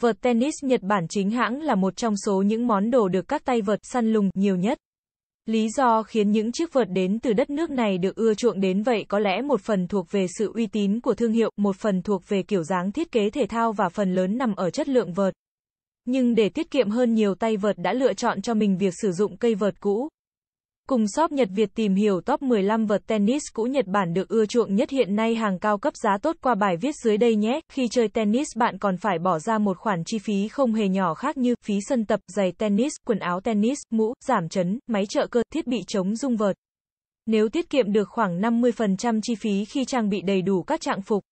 Vợt tennis Nhật Bản chính hãng là một trong số những món đồ được các tay vợt săn lùng nhiều nhất. Lý do khiến những chiếc vợt đến từ đất nước này được ưa chuộng đến vậy có lẽ một phần thuộc về sự uy tín của thương hiệu, một phần thuộc về kiểu dáng thiết kế thể thao và phần lớn nằm ở chất lượng vợt. Nhưng để tiết kiệm hơn nhiều tay vợt đã lựa chọn cho mình việc sử dụng cây vợt cũ, Cùng shop Nhật Việt tìm hiểu top 15 vật tennis cũ Nhật Bản được ưa chuộng nhất hiện nay hàng cao cấp giá tốt qua bài viết dưới đây nhé. Khi chơi tennis bạn còn phải bỏ ra một khoản chi phí không hề nhỏ khác như phí sân tập, giày tennis, quần áo tennis, mũ, giảm chấn, máy trợ cơ, thiết bị chống rung vợt. Nếu tiết kiệm được khoảng 50% chi phí khi trang bị đầy đủ các trạng phục,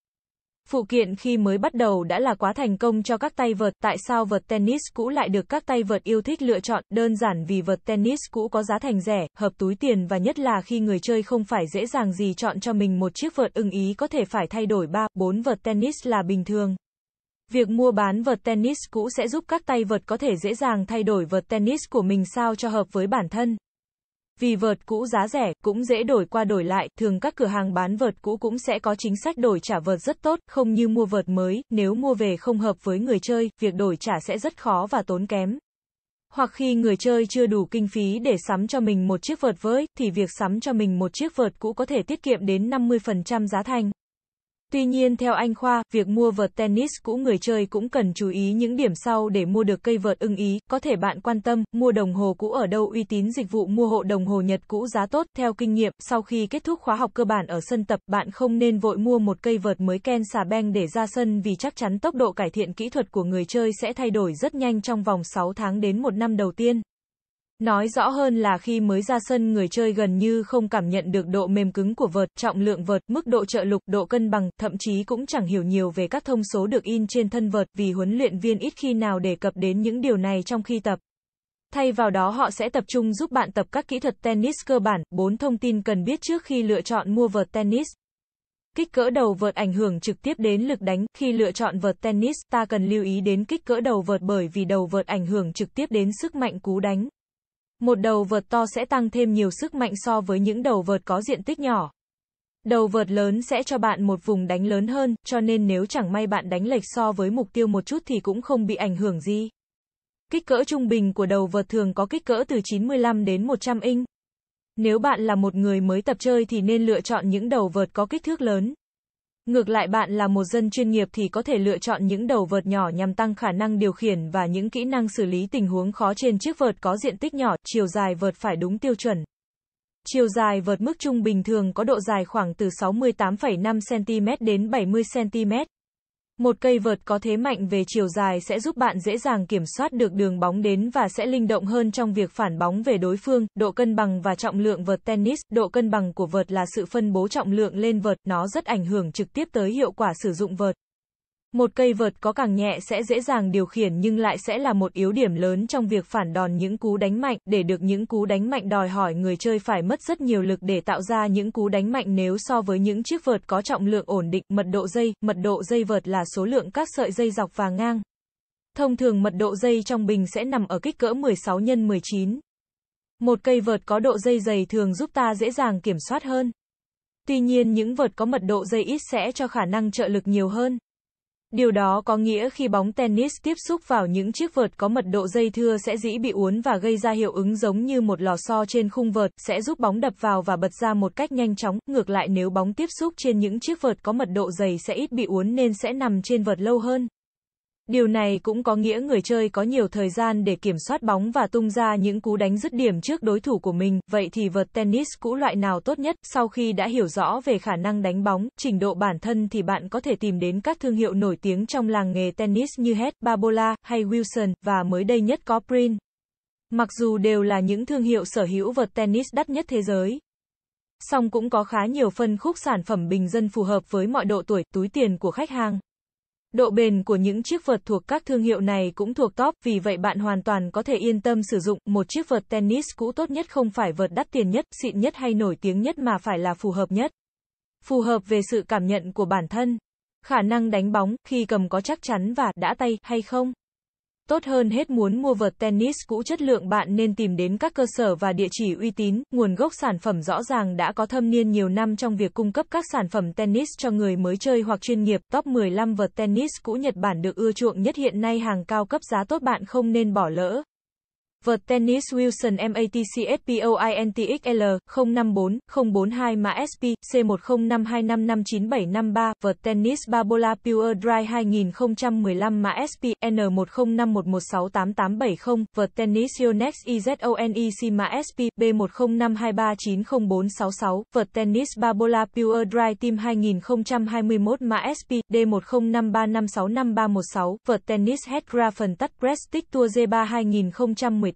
Phụ kiện khi mới bắt đầu đã là quá thành công cho các tay vợt, tại sao vợt tennis cũ lại được các tay vợt yêu thích lựa chọn, đơn giản vì vợt tennis cũ có giá thành rẻ, hợp túi tiền và nhất là khi người chơi không phải dễ dàng gì chọn cho mình một chiếc vợt ưng ý có thể phải thay đổi 3, 4 vợt tennis là bình thường. Việc mua bán vợt tennis cũ sẽ giúp các tay vợt có thể dễ dàng thay đổi vợt tennis của mình sao cho hợp với bản thân. Vì vợt cũ giá rẻ, cũng dễ đổi qua đổi lại, thường các cửa hàng bán vợt cũ cũng sẽ có chính sách đổi trả vợt rất tốt, không như mua vợt mới, nếu mua về không hợp với người chơi, việc đổi trả sẽ rất khó và tốn kém. Hoặc khi người chơi chưa đủ kinh phí để sắm cho mình một chiếc vợt với, thì việc sắm cho mình một chiếc vợt cũ có thể tiết kiệm đến 50% giá thành. Tuy nhiên theo anh Khoa, việc mua vợt tennis cũ người chơi cũng cần chú ý những điểm sau để mua được cây vợt ưng ý. Có thể bạn quan tâm, mua đồng hồ cũ ở đâu uy tín dịch vụ mua hộ đồng hồ Nhật cũ giá tốt. Theo kinh nghiệm, sau khi kết thúc khóa học cơ bản ở sân tập, bạn không nên vội mua một cây vợt mới Ken xà beng để ra sân vì chắc chắn tốc độ cải thiện kỹ thuật của người chơi sẽ thay đổi rất nhanh trong vòng 6 tháng đến 1 năm đầu tiên. Nói rõ hơn là khi mới ra sân người chơi gần như không cảm nhận được độ mềm cứng của vợt, trọng lượng vợt, mức độ trợ lục, độ cân bằng, thậm chí cũng chẳng hiểu nhiều về các thông số được in trên thân vợt vì huấn luyện viên ít khi nào đề cập đến những điều này trong khi tập. Thay vào đó họ sẽ tập trung giúp bạn tập các kỹ thuật tennis cơ bản, 4 thông tin cần biết trước khi lựa chọn mua vợt tennis. Kích cỡ đầu vợt ảnh hưởng trực tiếp đến lực đánh, khi lựa chọn vợt tennis, ta cần lưu ý đến kích cỡ đầu vợt bởi vì đầu vợt ảnh hưởng trực tiếp đến sức mạnh cú đánh. Một đầu vợt to sẽ tăng thêm nhiều sức mạnh so với những đầu vợt có diện tích nhỏ. Đầu vợt lớn sẽ cho bạn một vùng đánh lớn hơn, cho nên nếu chẳng may bạn đánh lệch so với mục tiêu một chút thì cũng không bị ảnh hưởng gì. Kích cỡ trung bình của đầu vợt thường có kích cỡ từ 95 đến 100 inch. Nếu bạn là một người mới tập chơi thì nên lựa chọn những đầu vợt có kích thước lớn, Ngược lại bạn là một dân chuyên nghiệp thì có thể lựa chọn những đầu vợt nhỏ nhằm tăng khả năng điều khiển và những kỹ năng xử lý tình huống khó trên chiếc vợt có diện tích nhỏ, chiều dài vợt phải đúng tiêu chuẩn. Chiều dài vợt mức trung bình thường có độ dài khoảng từ 68,5 cm đến 70 cm. Một cây vợt có thế mạnh về chiều dài sẽ giúp bạn dễ dàng kiểm soát được đường bóng đến và sẽ linh động hơn trong việc phản bóng về đối phương. Độ cân bằng và trọng lượng vợt tennis, độ cân bằng của vợt là sự phân bố trọng lượng lên vợt, nó rất ảnh hưởng trực tiếp tới hiệu quả sử dụng vợt. Một cây vợt có càng nhẹ sẽ dễ dàng điều khiển nhưng lại sẽ là một yếu điểm lớn trong việc phản đòn những cú đánh mạnh. Để được những cú đánh mạnh đòi hỏi người chơi phải mất rất nhiều lực để tạo ra những cú đánh mạnh nếu so với những chiếc vợt có trọng lượng ổn định. Mật độ dây, mật độ dây vợt là số lượng các sợi dây dọc và ngang. Thông thường mật độ dây trong bình sẽ nằm ở kích cỡ 16 x 19. Một cây vợt có độ dây dày thường giúp ta dễ dàng kiểm soát hơn. Tuy nhiên những vợt có mật độ dây ít sẽ cho khả năng trợ lực nhiều hơn. Điều đó có nghĩa khi bóng tennis tiếp xúc vào những chiếc vợt có mật độ dây thưa sẽ dĩ bị uốn và gây ra hiệu ứng giống như một lò xo trên khung vợt, sẽ giúp bóng đập vào và bật ra một cách nhanh chóng. Ngược lại nếu bóng tiếp xúc trên những chiếc vợt có mật độ dày sẽ ít bị uốn nên sẽ nằm trên vợt lâu hơn. Điều này cũng có nghĩa người chơi có nhiều thời gian để kiểm soát bóng và tung ra những cú đánh dứt điểm trước đối thủ của mình, vậy thì vợt tennis cũ loại nào tốt nhất? Sau khi đã hiểu rõ về khả năng đánh bóng, trình độ bản thân thì bạn có thể tìm đến các thương hiệu nổi tiếng trong làng nghề tennis như Het, Babola, hay Wilson, và mới đây nhất có Prin. Mặc dù đều là những thương hiệu sở hữu vợt tennis đắt nhất thế giới, song cũng có khá nhiều phân khúc sản phẩm bình dân phù hợp với mọi độ tuổi, túi tiền của khách hàng. Độ bền của những chiếc vợt thuộc các thương hiệu này cũng thuộc top, vì vậy bạn hoàn toàn có thể yên tâm sử dụng một chiếc vợt tennis cũ tốt nhất không phải vợt đắt tiền nhất, xịn nhất hay nổi tiếng nhất mà phải là phù hợp nhất. Phù hợp về sự cảm nhận của bản thân. Khả năng đánh bóng, khi cầm có chắc chắn và đã tay hay không. Tốt hơn hết muốn mua vợt tennis cũ chất lượng bạn nên tìm đến các cơ sở và địa chỉ uy tín, nguồn gốc sản phẩm rõ ràng đã có thâm niên nhiều năm trong việc cung cấp các sản phẩm tennis cho người mới chơi hoặc chuyên nghiệp. Top 15 vợt tennis cũ Nhật Bản được ưa chuộng nhất hiện nay hàng cao cấp giá tốt bạn không nên bỏ lỡ vợt tennis Wilson MATCSPOINTXL 054042 042 mã SP C105255953 vợt tennis Babola Pure Dry 2015 mã SP N105116880 vợt tennis Yonex EZONEC mã SP B10523904666 vợt tennis Babola Pure Dry Team 2021 mã SP D10535655316 vợt tennis Hedra phần tắt Prestige Tour z 3 2018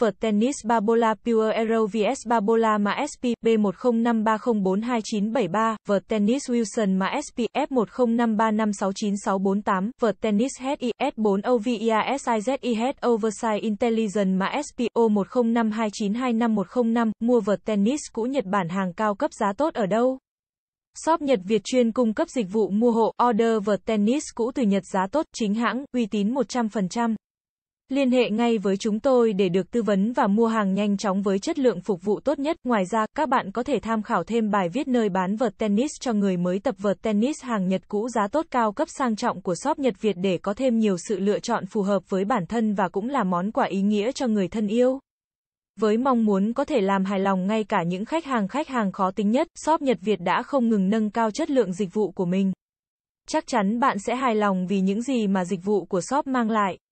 vợt tennis Babola Pure Aero vs Babola mã SP B105304293, vợt tennis Wilson mã SP F105356968, vợt tennis Head ES4 OVIASIZE Head Oversize intelligence mã SP O105292505, mua vợt tennis cũ Nhật Bản hàng cao cấp giá tốt ở đâu? Shop Nhật Việt chuyên cung cấp dịch vụ mua hộ, order vợt tennis cũ từ Nhật giá tốt, chính hãng, uy tín 100%. Liên hệ ngay với chúng tôi để được tư vấn và mua hàng nhanh chóng với chất lượng phục vụ tốt nhất. Ngoài ra, các bạn có thể tham khảo thêm bài viết nơi bán vợt tennis cho người mới tập vợt tennis hàng Nhật cũ giá tốt cao cấp sang trọng của shop Nhật Việt để có thêm nhiều sự lựa chọn phù hợp với bản thân và cũng là món quà ý nghĩa cho người thân yêu. Với mong muốn có thể làm hài lòng ngay cả những khách hàng khách hàng khó tính nhất, shop Nhật Việt đã không ngừng nâng cao chất lượng dịch vụ của mình. Chắc chắn bạn sẽ hài lòng vì những gì mà dịch vụ của shop mang lại.